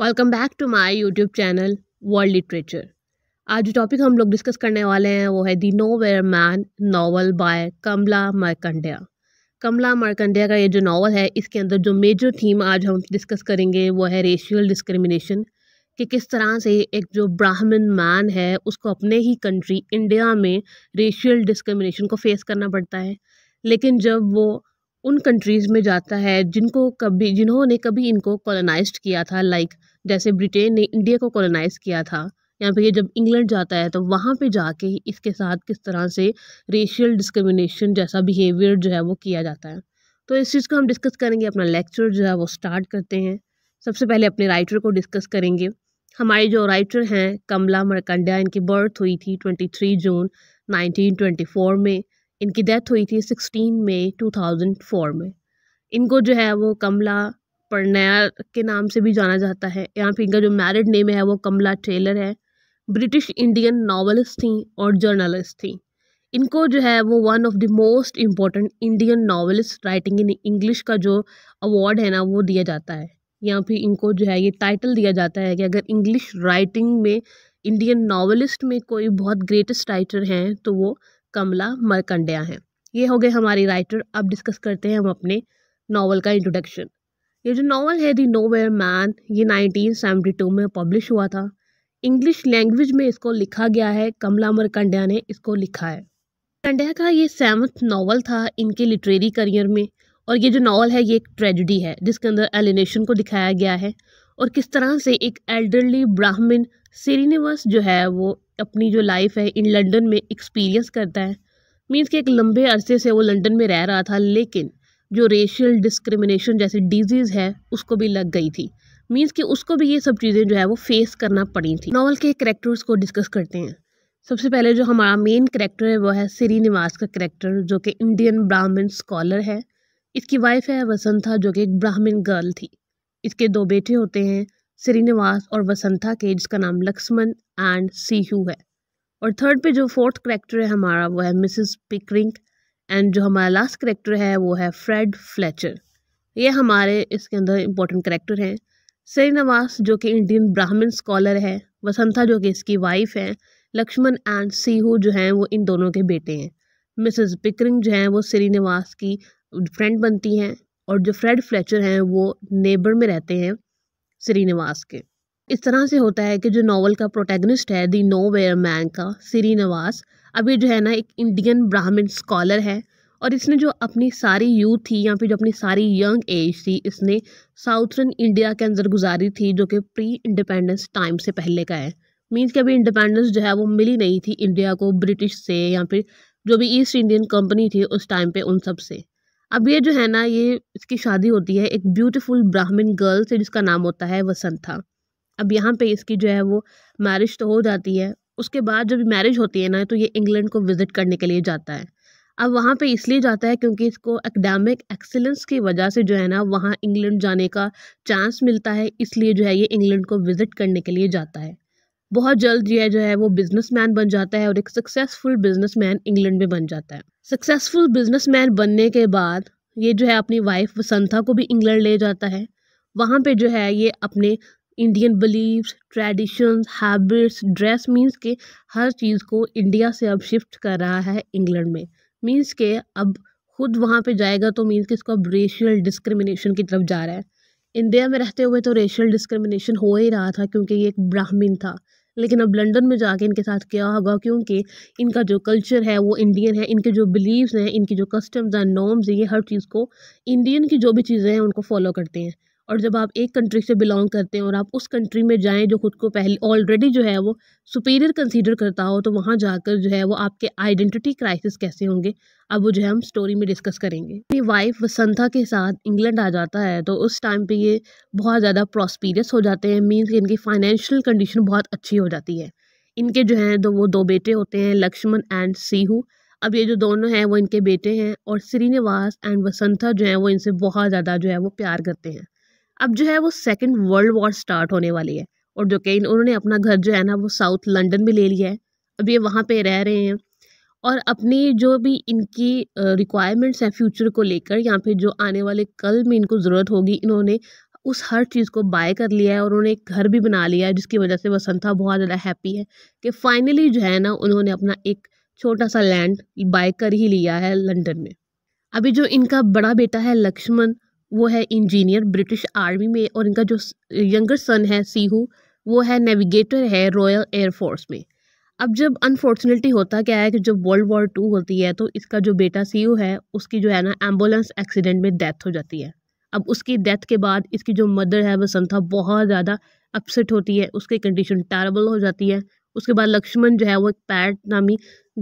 welcome back to my YouTube channel world literature आज जो topic हम लोग डिस्कस करने वाले हैं वो है the nowhere man novel by Kamala Markandaya Kamala Markandaya का ये जो नावल है इसके अंदर जो मेजर थीम आज हम डिस्कस करेंगे वो है रेशियल डिस्क्रिमिनेशन कि किस तरह से एक जो ब्राह्मण मैन है उसको अपने ही कंट्री इंडिया में रेशियल डिस्क्रिमिनेशन को फेस करना पड़ता है लेकिन जब वो उन कंट्रीज़ में जाता है जिनको कभी जिन्होंने कभी इनको कॉलोनाइज किया था लाइक जैसे ब्रिटेन ने इंडिया को कॉलोनाइज़ किया था या फिर ये जब इंग्लैंड जाता है तो वहाँ पे जाके इसके साथ किस तरह से रेशियल डिस्क्रिमिनेशन जैसा बिहेवियर जो है वो किया जाता है तो इस चीज़ को हम डिस्कस करेंगे अपना लेक्चर जो है वो स्टार्ट करते हैं सबसे पहले अपने राइटर को डिस्कस करेंगे हमारे जो राइटर हैं कमला मरकंडा इनकी बर्थ हुई थी ट्वेंटी जून नाइनटीन में इनकी डेथ हुई थी sixteen May two thousand four में इनको जो है वो कमला पड़नैया के नाम से भी जाना जाता है यहाँ पे इनका जो मैरिड नेम है वो कमला टेलर है ब्रिटिश इंडियन नावलिस्ट थी और जर्नलिस्ट थी इनको जो है वो one of the most important Indian novelist writing in English का जो अवार्ड है ना वो दिया जाता है यहाँ पे इनको जो है ये टाइटल दिया जाता है कि अगर इंग्लिश राइटिंग में इंडियन नावलिस्ट में कोई बहुत ग्रेटेस्ट राइटर हैं तो वो कमला मरकंडिया हैं ये हो गए हमारे राइटर अब डिस्कस करते हैं हम अपने नावल का इंट्रोडक्शन ये जो नावल है दी नो वेयर मैन ये 1972 में पब्लिश हुआ था इंग्लिश लैंग्वेज में इसको लिखा गया है कमला मरकंडिया ने इसको लिखा है मरकंड्या का ये सेवन्थ नावल था इनके लिटरेरी करियर में और ये जो नावल है ये एक ट्रेजिडी है जिसके अंदर एलिनेशन को दिखाया गया है और किस तरह से एक एल्डरली ब्राह्मण श्रीनिवास जो है वो अपनी जो लाइफ है इन लंदन में एक्सपीरियंस करता है मीन्स कि एक लंबे अरसे से वो लंदन में रह रहा था लेकिन जो रेशियल डिस्क्रिमिनेशन जैसे डिजीज़ है उसको भी लग गई थी मीन्स कि उसको भी ये सब चीज़ें जो है वो फेस करना पड़ी थी नावल के करेक्टर्स को डिस्कस करते हैं सबसे पहले जो हमारा मेन करेक्टर है वो है निवास का करेक्टर जो कि इंडियन ब्राह्मण स्कॉलर है इसकी वाइफ है वसंथा जो कि एक ब्राह्मण गर्ल थी इसके दो बेटे होते हैं श्रीनिवास और वसंथा के जिसका नाम लक्ष्मण एंड सीहू है और थर्ड पे जो फोर्थ करेक्टर है हमारा वो है मिसेस पिकरिंग एंड जो हमारा लास्ट करेक्टर है वो है फ्रेड फ्लेचर ये हमारे इसके अंदर इम्पोर्टेंट करेक्टर हैं श्रीनिवास जो कि इंडियन ब्राह्मण स्कॉलर है वसंथा जो कि इसकी वाइफ है लक्ष्मण एंड सीहू जो हैं वो इन दोनों के बेटे हैं मिसेस पिकरिंग जो हैं वो श्रीनिवास की फ्रेंड बनती हैं और जो फ्रेड फ्लेचर हैं वो नेबर में रहते हैं श्रीनिवास के इस तरह से होता है कि जो नावल का प्रोटैगनिस्ट है दी नो वेयर मैन का श्रीनिवास अभी जो है ना एक इंडियन ब्राह्मण स्कॉलर है और इसने जो अपनी सारी यूथ थी या फिर जो अपनी सारी यंग एज थी इसने साउथर्न इंडिया के अंदर गुजारी थी जो कि प्री इंडिपेंडेंस टाइम से पहले का है मीन्स कि अभी इंडिपेंडेंस जो है वो मिली नहीं थी इंडिया को ब्रिटिश से या फिर जो भी ईस्ट इंडियन कंपनी थी उस टाइम पे उन सब से अब ये जो है ना ये इसकी शादी होती है एक ब्यूटीफुल ब्राह्मण गर्ल से जिसका नाम होता है वसंथा अब यहाँ पे इसकी जो है वो मैरिज तो हो जाती है उसके बाद जब मैरिज होती है ना तो ये इंग्लैंड को विज़िट करने के लिए जाता है अब वहाँ पे इसलिए जाता है क्योंकि इसको एकेडमिक एक्सीलेंस की वजह से जो है ना वहाँ इंग्लैंड जाने का चांस मिलता है इसलिए जो है ये इंग्लैंड को विज़िट करने के लिए जाता है बहुत जल्द यह जो है वो बिजनेसमैन बन जाता है और एक सक्सेसफुल बिजनेसमैन इंग्लैंड में बन जाता है सक्सेसफुल बिजनेसमैन बनने के बाद ये जो है अपनी वाइफ वसंथा को भी इंग्लैंड ले जाता है वहाँ पे जो है ये अपने Indian beliefs traditions habits dress means के हर चीज़ को इंडिया से अब शिफ्ट कर रहा है इंग्लैंड में मीन्स के अब खुद वहाँ पे जाएगा तो मीन्स कि इसको अब रेशियल डिस्क्रिमिनेशन की तरफ जा रहा है इंडिया में रहते हुए तो रेशियल डिस्क्रिमिनेशन हो ही रहा था क्योंकि ये एक ब्राह्मीण था लेकिन अब लंदन में जाके इनके साथ क्या होगा क्योंकि इनका जो कल्चर है वो इंडियन है इनके जो बिलीव्स हैं इनकी जो कस्टम्स एंड नॉर्म्स हैं ये हर चीज़ को इंडियन की जो भी चीज़ें हैं उनको फॉलो करते हैं और जब आप एक कंट्री से बिलोंग करते हैं और आप उस कंट्री में जाएं जो खुद को पहले ऑलरेडी जो है वो सुपीरियर कंसीडर करता हो तो वहाँ जाकर जो है वो आपके आइडेंटिटी क्राइसिस कैसे होंगे अब वो जो है हम स्टोरी में डिस्कस करेंगे अपनी वाइफ वसंथा के साथ इंग्लैंड आ जाता है तो उस टाइम पे ये बहुत ज़्यादा प्रॉस्पीरियस हो जाते हैं मीन्स इनकी फाइनेंशियल कंडीशन बहुत अच्छी हो जाती है इनके जो हैं तो वो दो बेटे होते हैं लक्ष्मण एंड सीहू अब ये जो दोनों हैं वो इनके बेटे हैं और श्रीनिवास एंड वसंथा जो हैं वो इनसे बहुत ज़्यादा जो है वो प्यार करते हैं अब जो है वो सेकेंड वर्ल्ड वॉर स्टार्ट होने वाली है और जो कि उन्होंने अपना घर जो है ना वो साउथ लंडन में ले लिया है अब ये वहाँ पे रह रहे हैं और अपनी जो भी इनकी रिक्वायरमेंट्स हैं फ्यूचर को लेकर या फिर जो आने वाले कल में इनको ज़रूरत होगी इन्होंने उस हर चीज़ को बाय कर लिया है और उन्होंने एक घर भी बना लिया है जिसकी वजह से वसंता बहुत ज़्यादा हैप्पी है कि फाइनली जो है ना उन्होंने अपना एक छोटा सा लैंड बाय कर ही लिया है लंदन में अभी जो इनका बड़ा बेटा है लक्ष्मण वो है इंजीनियर ब्रिटिश आर्मी में और इनका जो यंगर सन है सीहू वो है नेविगेटर है रॉयल एयरफोर्स में अब जब अनफॉर्चुनेटली होता क्या है कि जब वर्ल्ड वॉर टू होती है तो इसका जो बेटा सी है उसकी जो है ना एम्बुलेंस एक्सीडेंट में डेथ हो जाती है अब उसकी डेथ के बाद इसकी जो मदर है वसंथा बहुत ज़्यादा अपसेट होती है उसकी कंडीशन टेरेबल हो जाती है उसके बाद लक्ष्मण जो है वो एक पैट नामी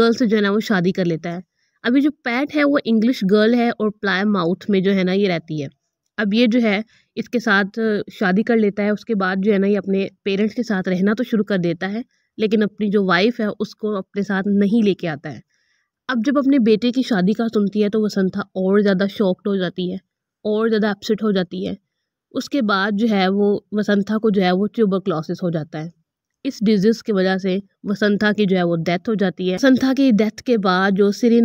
गर्ल से जो है ना वो शादी कर लेता है अभी जो पैट है वो इंग्लिश गर्ल है और प्लाय माउथ में जो है ना ये रहती है अब ये जो है इसके साथ शादी कर लेता है उसके बाद जो है ना ये अपने पेरेंट्स के साथ रहना तो शुरू कर देता है लेकिन अपनी जो वाइफ है उसको अपने साथ नहीं लेके आता है अब जब अपने बेटे की शादी का सुनती है तो वसंथा और ज़्यादा शॉक्ड हो जाती है और ज़्यादा अपसेट हो जाती है उसके बाद जो है वो वसंथा को जो है वो ट्यूबर क्लॉसिस हो जाता है इस डिजीज़ की वजह से वसंता की जो है वो डेथ हो जाती है वसंता की डेथ के बाद जो सिरी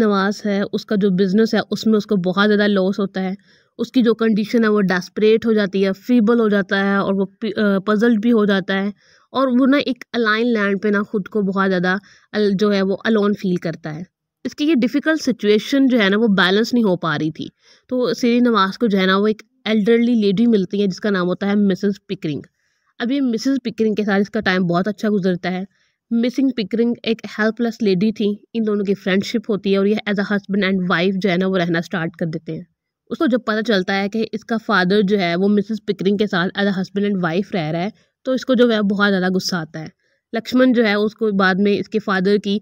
है उसका जो बिज़नेस है उसमें उसको बहुत ज़्यादा लॉस होता है उसकी जो कंडीशन है वो डेस्परेट हो जाती है फीबल हो जाता है और वो पजल्ड भी हो जाता है और वो ना एक अलाइन लैंड पे ना ख़ुद को बहुत ज़्यादा जो है वो अलोन फील करता है इसकी ये डिफ़िकल्ट सिचुएशन जो है ना वो बैलेंस नहीं हो पा रही थी तो श्रीनिवास को जो है ना वो एक एल्डरली लेडी मिलती है जिसका नाम होता है मिसेस पिकरिंग अभी मिसिज पिकरिंग के साथ इसका टाइम बहुत अच्छा गुजरता है मिसिंग पिकरिंग एक हेल्पलेस लेडी थी इन दोनों की फ्रेंडशिप होती है और ये as a husband and wife जो है ना वो रहना स्टार्ट कर देते हैं उसको जब पता चलता है कि इसका फादर जो है वो मिसिज पिकरिंग के साथ as a husband and wife रह रहा है तो इसको जो है बहुत ज़्यादा गुस्सा आता है लक्ष्मण जो है उसको बाद में इसके फादर की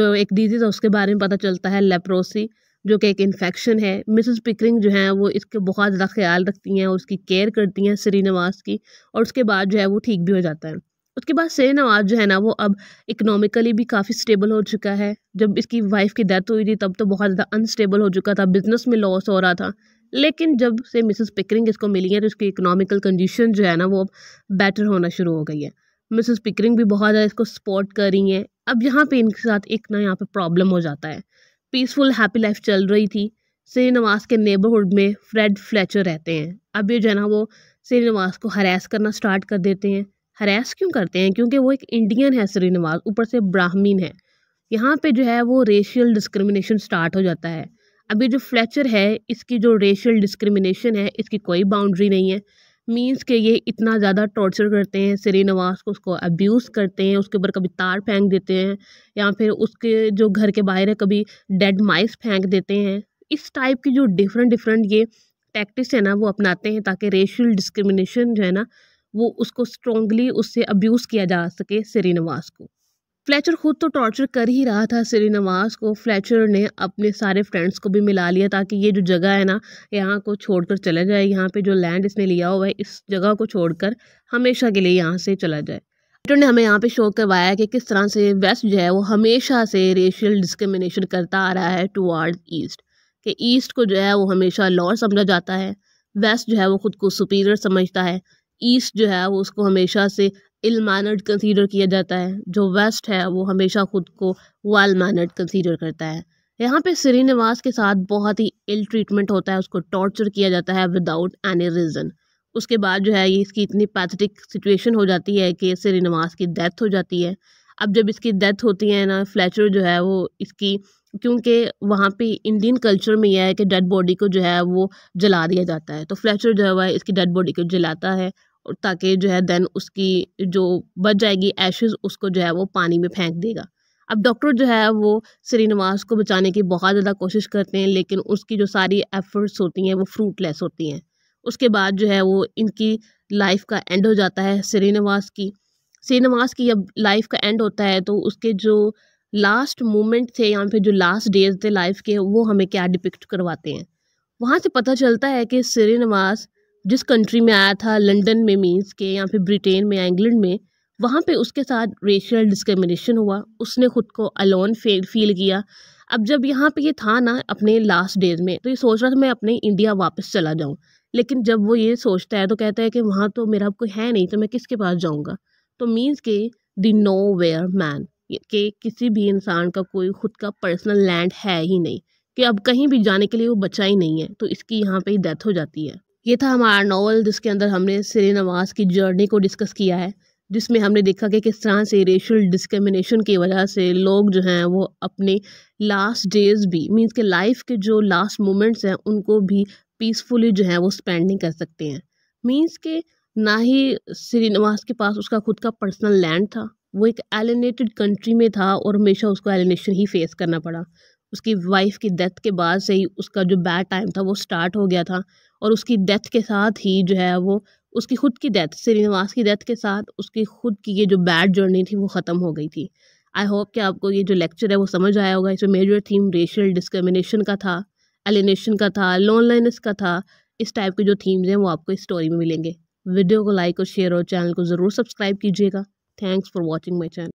जो एक डिजीज़ है उसके बारे में पता चलता है लेप्रोसी जो कि एक इन्फेक्शन है मिसेस पिकरिंग जो हैं वो इसके बहुत ज़्यादा ख्याल रखती हैं और उसकी केयर करती हैं श्रीनिवास की और उसके बाद जो है वो ठीक भी हो जाता है उसके बाद श्रीनवास जो है ना वो अब इकनॉमिकली भी काफ़ी स्टेबल हो चुका है जब इसकी वाइफ की डेथ हुई थी तब तो बहुत ज़्यादा अनस्टेबल हो चुका था बिजनेस में लॉस हो रहा था लेकिन जब से मिसेस पिकरिंग इसको मिली है तो उसकी इकनॉमिकल कंडीशन जो है ना वो अब बेटर होना शुरू हो गई है मिसेस पिकरिंग भी बहुत ज़्यादा इसको सपोर्ट कर रही हैं अब यहाँ पे इनके साथ एक ना यहाँ पे प्रॉब्लम हो जाता है पीसफुल हैप्पी लाइफ चल रही थी श्रीनिवास के नेबरहुड में फ्रेड फ्लेचर रहते हैं अब ये जो है ना वो श्रीनिवास को हरास करना स्टार्ट कर देते हैं हरास क्यों करते हैं क्योंकि वो एक इंडियन है श्रीनिवास ऊपर से ब्राह्मीन है यहाँ पे जो है वो रेशियल डिस्क्रिमिनेशन स्टार्ट हो जाता है अभी जो फ्लेचर है इसकी जो रेशियल डिस्क्रिमिनेशन है इसकी कोई बाउंड्री नहीं है मीन्स के ये इतना ज़्यादा टॉर्चर करते हैं श्रीनवास नवाज को उसको अब्यूज़ करते हैं उसके ऊपर कभी तार फेंक देते हैं या फिर उसके जो घर के बाहर है कभी डेड माइस फेंक देते हैं इस टाइप की जो डिफरेंट डिफरेंट ये टैक्टिक्स है ना वो अपनाते हैं ताकि रेशियल डिस्क्रिमिनेशन जो है ना वो उसको स्ट्रॉन्गली उससे अब्यूज़ किया जा सके श्रीनिवास नवाज को फ्लैचर खुद तो टॉर्चर कर ही रहा था श्रीनिवास को फ्लैचर ने अपने सारे फ्रेंड्स को भी मिला लिया ताकि ये जो जगह है ना यहाँ को छोड़कर चला जाए यहाँ पे जो लैंड इसने लिया हुआ है इस जगह को छोड़कर हमेशा के लिए यहाँ से चला जाए फ्लैचर ने हमें यहाँ पे शो करवाया कि किस तरह से वेस्ट जो है वो हमेशा से रेशियल डिस्क्रिमिनेशन करता आ रहा है टुवार्ड ईस्ट कि ईस्ट को जो है वो हमेशा लॉर समझा जाता है वेस्ट जो है वो खुद को सुपीरियर समझता है ईस्ट जो है वो उसको हमेशा से इल मानर्ड कंसीडर किया जाता है जो वेस्ट है वो हमेशा खुद को वाल मानर्ड कंसीडर करता है यहाँ पे श्रीनिवास के साथ बहुत ही इल ट्रीटमेंट होता है उसको टॉर्चर किया जाता है विदाउट एनी रीज़न उसके बाद जो है ये इसकी इतनी पैथेटिक सिचुएशन हो जाती है कि श्रीनिवास की डेथ हो जाती है अब जब इसकी डेथ होती है ना फ्लैचर जो है वो इसकी क्योंकि वहाँ पे इंडियन कल्चर में यह है कि डेड बॉडी को जो है वो जला दिया जाता है तो फ्लैचर जो है वह इसकी डेड बॉडी को जलाता है ताकि जो है देन उसकी जो बच जाएगी एशेज़ उसको जो है वो पानी में फेंक देगा अब डॉक्टर जो है वो श्रीनिवास को बचाने की बहुत ज़्यादा कोशिश करते हैं लेकिन उसकी जो सारी एफ़र्ट्स होती हैं वो फ्रूटलेस होती हैं उसके बाद जो है वो इनकी लाइफ का एंड हो जाता है श्रीनिवास की श्रीनिवास की जब लाइफ का एंड होता है तो उसके जो लास्ट मोमेंट थे या फिर जो लास्ट डेज थे लाइफ के वो हमें क्या डिपिक्ट करवाते हैं वहाँ से पता चलता है कि श्रीनिवास जिस कंट्री में आया था लंदन में मीन्स के या फिर ब्रिटेन में इंग्लैंड में वहाँ पे उसके साथ रेशियल डिस्क्रिमिनेशन हुआ उसने खुद को अलोन फेल फील किया अब जब यहाँ पे ये था ना अपने लास्ट डेज में तो ये सोच रहा था मैं अपने इंडिया वापस चला जाऊँ लेकिन जब वो ये सोचता है तो कहता है कि वहाँ तो मेरा कोई है नहीं तो मैं किसके पास जाऊँगा तो मीन्स के द नो वेयर मैन के किसी भी इंसान का कोई खुद का पर्सनल लैंड है ही नहीं कि अब कहीं भी जाने के लिए वो बचा ही नहीं है तो इसकी यहाँ पे ही डेथ हो जाती है ये था हमारा नावल जिसके अंदर हमने सरे नवाज की जर्नी को डिस्कस किया है जिसमें हमने देखा कि किस तरह से रेशल डिस्क्रिमिनेशन की वजह से लोग जो हैं वो अपने लास्ट डेज भी मींस के लाइफ के जो लास्ट मोमेंट्स हैं उनको भी पीसफुली जो है वो स्पेंड नहीं कर सकते हैं मींस के ना ही श्रीनिवास के पास उसका खुद का पर्सनल लैंड था वो एक एलिनेटेड कंट्री में था और हमेशा उसको एलिनेशन ही फेस करना पड़ा उसकी वाइफ की डेथ के बाद से ही उसका जो बैड टाइम था वो स्टार्ट हो गया था और उसकी डेथ के साथ ही जो है वो उसकी खुद की डेथ श्रीनिवास की डेथ के साथ उसकी खुद की ये जो बैड जर्नी थी वो ख़त्म हो गई थी आई होप कि आपको ये जो लेक्चर है वो समझ आया होगा इसमें मेजर थीम रेशियल डिस्क्रमिनेशन का था एलिनेशन का था लोनलाइनस का था इस टाइप के जो थीम्स हैं वो आपको इस स्टोरी में मिलेंगे वीडियो को लाइक और शेयर और चैनल को ज़रूर सब्सक्राइब कीजिएगा thanks for watching my channel